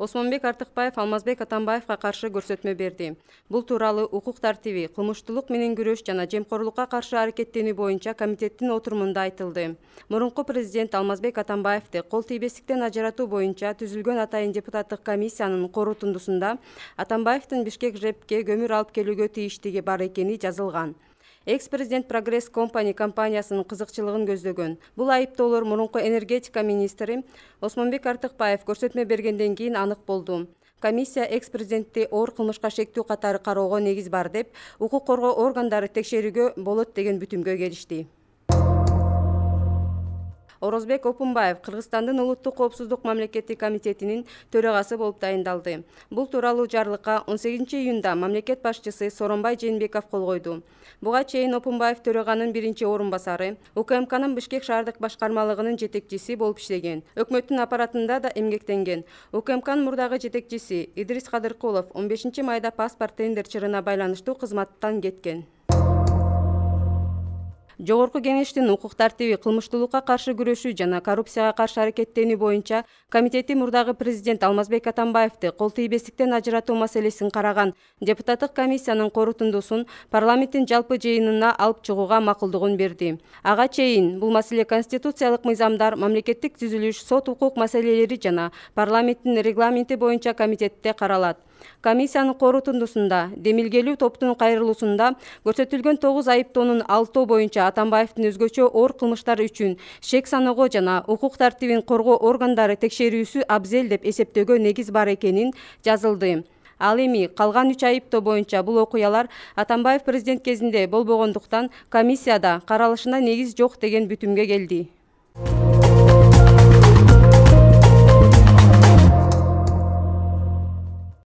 осмонбек артыкбаев алмазбек атамбаевге каршы көрсөтмө берди бул тууралуу укук тартиби кылмыштуулук менен күрөш жана жемкорлукка каршы аракеттенүү боюнча комитеттин отурумунда айтылды мурунку президент алмазбек атамбаевди кол тийбестиктен ажыратуу боюнча түзүлгөн атайын депутаттык комиссиянын корутундусунда атамбаевдин бишкек жэпке көмүр алып келүүгө тийиштиги бар экени жазылган экс президент прогресс компани қызықшылығын кызыкчылыгын Бұл айып айыптоолор мурунку энергетика министри осмонбек артыкбаев көрсетме бергенден кейін анық болды. комиссия экс президентті оор кылмышка шектүү катары кароого негиз бар деп укук коргоо органдары текшерүүгө болот деген бүтүмгө келишти орозбек опунбаев кыргызстандын улуттук коопсуздук мамлекеттик комитетинин төрагасы болуп дайындалды бул тууралуу жарлыкка он сегизинчи июнда мамлекет башчысы сооронбай жээнбеков кол койду буга чейин опунбаев төраганын биринчи орун басары укмкнын бишкек шаардык башкармалыгынын жетекчиси болуп иштеген өкмөттүн аппаратында да эмгектенген укмкнын мурдагы жетекчиси идрис кадыркулов он бешинчи майда паспорт тендер чырына байланыштуу кызматтан кеткен жогорку кеңештин укук тартиби кылмыштуулукка каршы күрөшүү жана коррупцияга каршы аракеттенүү боюнча комитети мурдагы президент алмазбек атамбаевди кол тийбестиктен ажыратуу маселесин караган депутаттык комиссиянын корутундусун парламенттин жалпы жыйынына алып чыгууга макулдугун берди ага чейин бул маселе конституциялык мыйзамдар мамлекеттик түзүлүш сот укук маселелери жана парламенттин регламенти боюнча комитетте каралат комиссиянын корутундусунда демилгелүү топтун кайрылуусунда көрсөтүлгөн тогуз айыптоонун алтоо боюнча атамбаевдин өзгөчө оор кылмыштары үчүн шек саноого жана укук тартибин коргоо органдары текшерүүсү абзел деп эсептөөгө негиз бар экенин жазылды ал эми калган үч айыптоо боюнча бул окуялар атамбаев президент кезинде болбогондуктан комиссияда каралышына негиз жок деген бүтүмгө келди